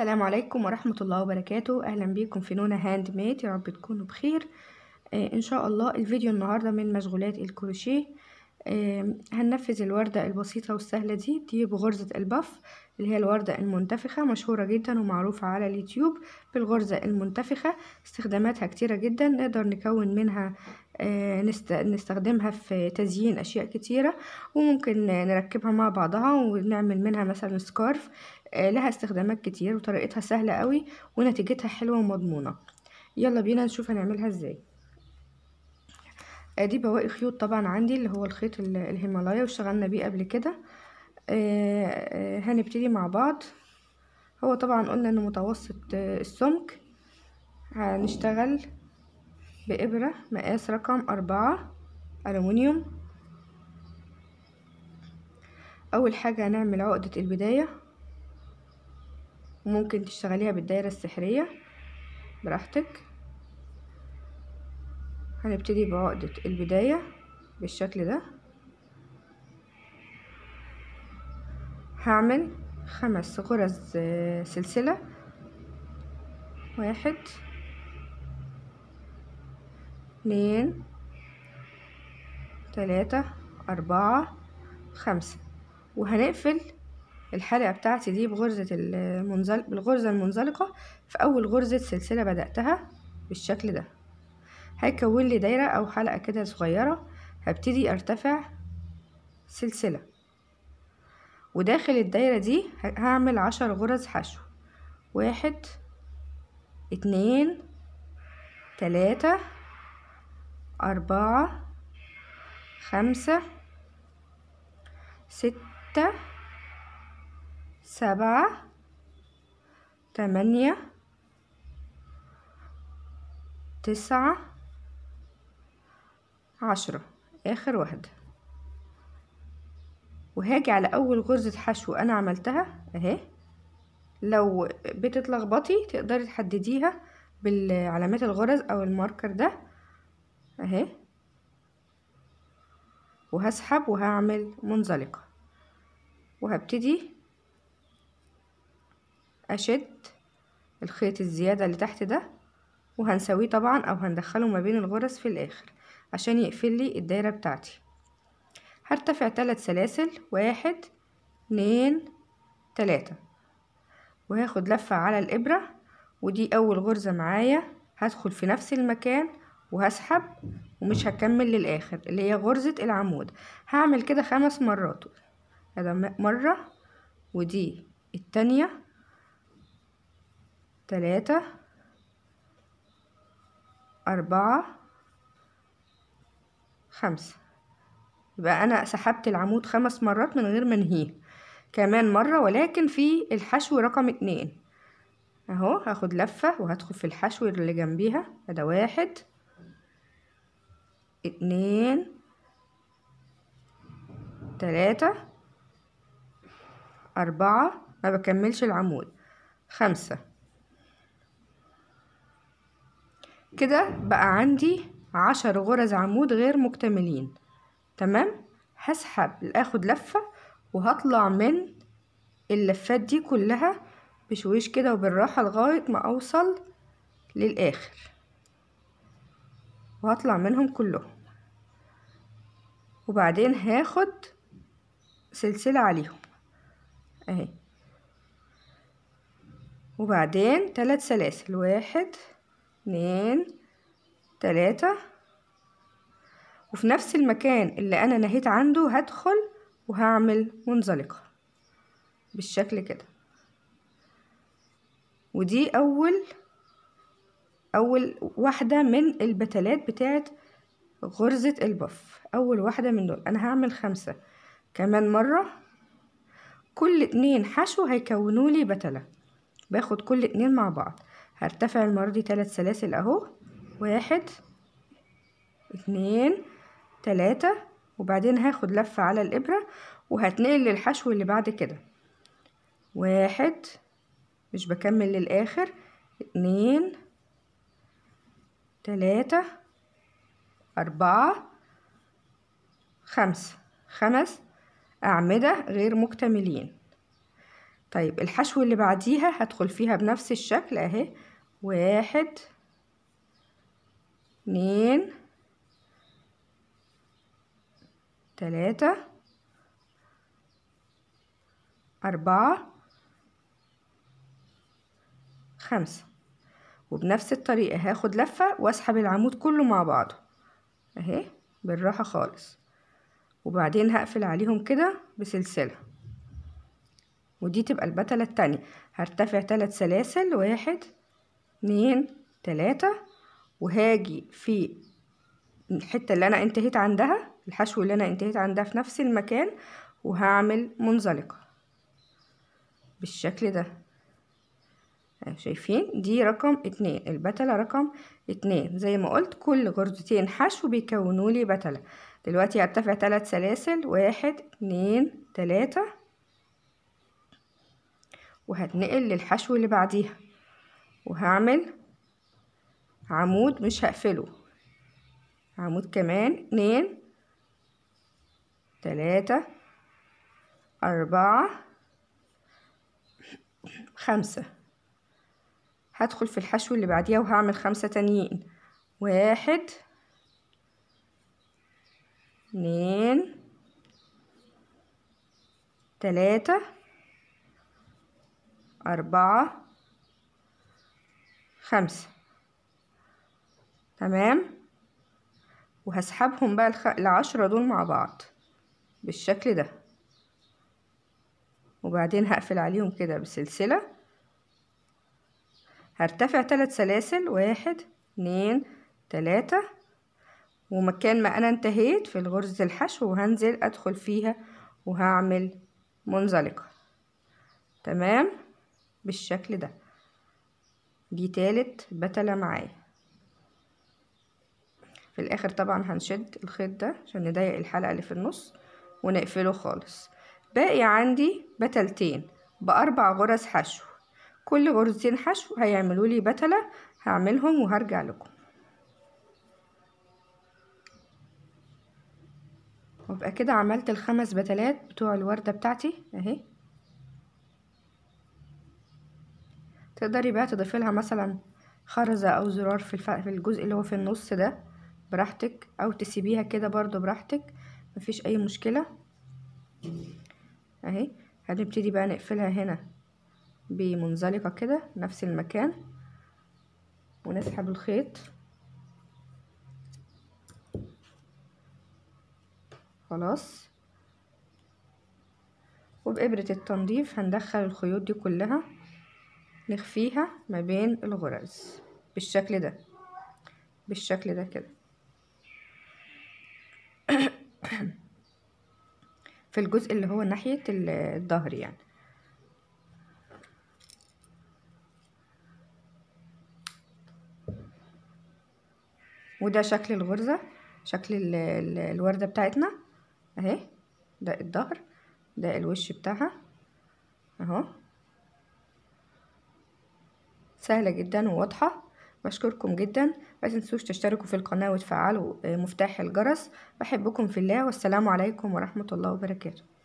السلام عليكم ورحمة الله وبركاته أهلا بيكم في نونا هاند ميد يا رب تكونوا بخير آه إن شاء الله الفيديو النهاردة من مشغولات الكروشيه آه هننفذ الوردة البسيطة والسهلة دي دي بغرزة البف اللي هي الوردة المنتفخة مشهورة جدا ومعروفة على اليوتيوب بالغرزة المنتفخة استخداماتها كتيرة جدا نقدر نكون منها آه، نستخدمها في تزيين أشياء كتيرة وممكن نركبها مع بعضها ونعمل منها مثلا سكارف آه، لها استخدامات كتير وطريقتها سهلة قوي ونتيجتها حلوة ومضمونة يلا بينا نشوف هنعملها ازاي ادي آه، بواقي خيوط طبعا عندي اللي هو الخيط الهيمالايا واشتغلنا بيه قبل كده آه، آه، هنبتدي مع بعض هو طبعا قلنا انه متوسط آه، السمك هنشتغل بإبرة مقاس رقم أربعة ألومنيوم أول حاجة هنعمل عقدة البداية وممكن تشتغليها بالدايرة السحرية براحتك هنبتدي بعقدة البداية بالشكل ده هعمل خمس غرز آه، سلسلة واحد اتنين تلاتة أربعة خمسة وهنقفل الحلقة بتاعتي دي بغرزة المنزل... بالغرزة المنزلقة في أول غرزة سلسلة بدأتها بالشكل ده هيكون لي دايرة أو حلقة كده صغيرة هبتدي أرتفع سلسلة وداخل الدايرة دي هعمل عشر غرز حشو واحد اتنين تلاتة أربعة خمسة ستة سبعة تمانية تسعة عشرة آخر واحدة وهاجي على اول غرزة حشو انا عملتها اهي لو بتتلخبطي تقدري تحدديها بالعلامات الغرز او الماركر ده اهي وهسحب وهعمل منزلقة وهبتدي اشد الخيط الزيادة اللي تحت ده وهنسويه طبعا او هندخله ما بين الغرز في الاخر عشان يقفل لي الدايرة بتاعتي هرتفع تلات سلاسل واحد اتنين تلاتة وهاخد لفة على الإبرة ودي أول غرزة معايا هدخل في نفس المكان وهسحب ومش هكمل للآخر اللي هي غرزة العمود هعمل كده خمس مرات هذا مرة ودي التانية تلاتة أربعة خمسة يبقى أنا سحبت العمود خمس مرات من غير ما انهيه كمان مرة ولكن في الحشو رقم اتنين اهو هاخد لفة وهدخل في الحشو اللي جنبيها ده واحد اتنين تلاتة أربعة ما بكملش العمود خمسة كده بقى عندي عشر غرز عمود غير مكتملين تمام هسحب اخد لفة وهطلع من اللفات دي كلها بشويش كده وبالراحة لغاية ما اوصل للاخر وهطلع منهم كلهم وبعدين هاخد سلسلة عليهم اهي وبعدين تلات سلاسل واحد اتنين تلاتة وفي نفس المكان اللي أنا نهيت عنده هدخل وهعمل منزلقة بالشكل كده ودي أول أول واحدة من البتلات بتاعت غرزة البف أول واحدة من دول أنا هعمل خمسة كمان مرة كل اتنين حشو هيكونوا لي بتلة باخد كل اتنين مع بعض هرتفع المرة دي تلات سلاسل اهو واحد اتنين تلاتة وبعدين هاخد لفة على الإبرة وهتنقل للحشو اللي بعد كده واحد مش بكمل للآخر اتنين تلاتة أربعة خمسة خمس أعمدة غير مكتملين طيب الحشو اللي بعديها هدخل فيها بنفس الشكل اهي واحد اتنين تلاتة أربعة خمسة وبنفس الطريقة هاخد لفة واسحب العمود كله مع بعضه اهي بالراحة خالص وبعدين هقفل عليهم كده بسلسلة ودي تبقى البتلة التانية هرتفع تلات سلاسل واحد اتنين تلاتة وهاجي في الحتة اللي انا انتهيت عندها الحشو اللي انا انتهيت عندها في نفس المكان وهعمل منزلقة بالشكل ده أيوة، شايفين دي رقم اتنين البتلة رقم اتنين زي ما قلت كل غرزتين حشو بيكونوا لي بتلة دلوقتي هرتفع تلات سلاسل واحد اتنين تلاتة وهتنقل للحشو اللي بعديها وهعمل عمود مش هقفله عمود كمان اتنين تلاتة أربعة خمسة هدخل في الحشو اللي بعديها وهعمل خمسة تانيين واحد اتنين تلاتة أربعة خمسة تمام وهسحبهم بقى العشرة دول مع بعض بالشكل ده وبعدين هقفل عليهم كده بسلسلة هرتفع ثلاث سلاسل واحد اتنين تلاتة ومكان ما انا انتهيت في غرزة الحشو وهنزل ادخل فيها وهعمل منزلقة تمام بالشكل ده دي تالت بتلة معايا في الاخر طبعا هنشد الخيط ده عشان نضيق الحلقة اللي في النص ونقفله خالص باقي عندي بتلتين بأربع غرز حشو كل غرزتين حشو هيعملوا لي بتلة هعملهم وهرجع لكم وبقى كده عملت الخمس بتلات بتوع الوردة بتاعتي اهي تقدري بقى تضيفي لها مثلا خرزة او زرار في, الجزء اللي هو في النص ده براحتك او تسيبيها كده برضو براحتك مفيش اي مشكلة اهي هنبتدي بقى نقفلها هنا بمنزلقة كده نفس المكان ونسحب الخيط خلاص وبإبرة التنظيف هندخل الخيوط دي كلها نخفيها ما بين الغرز بالشكل ده بالشكل ده كده في الجزء اللي هو ناحية الظهر يعني وده شكل الغرزة شكل الوردة بتاعتنا اهي ده الظهر ده الوش بتاعها اهو سهلة جدا وواضحة بشكركم جدا ما تنسوش تشتركوا في القناة وتفعلوا آه، مفتاح الجرس بحبكم في الله والسلام عليكم ورحمة الله وبركاته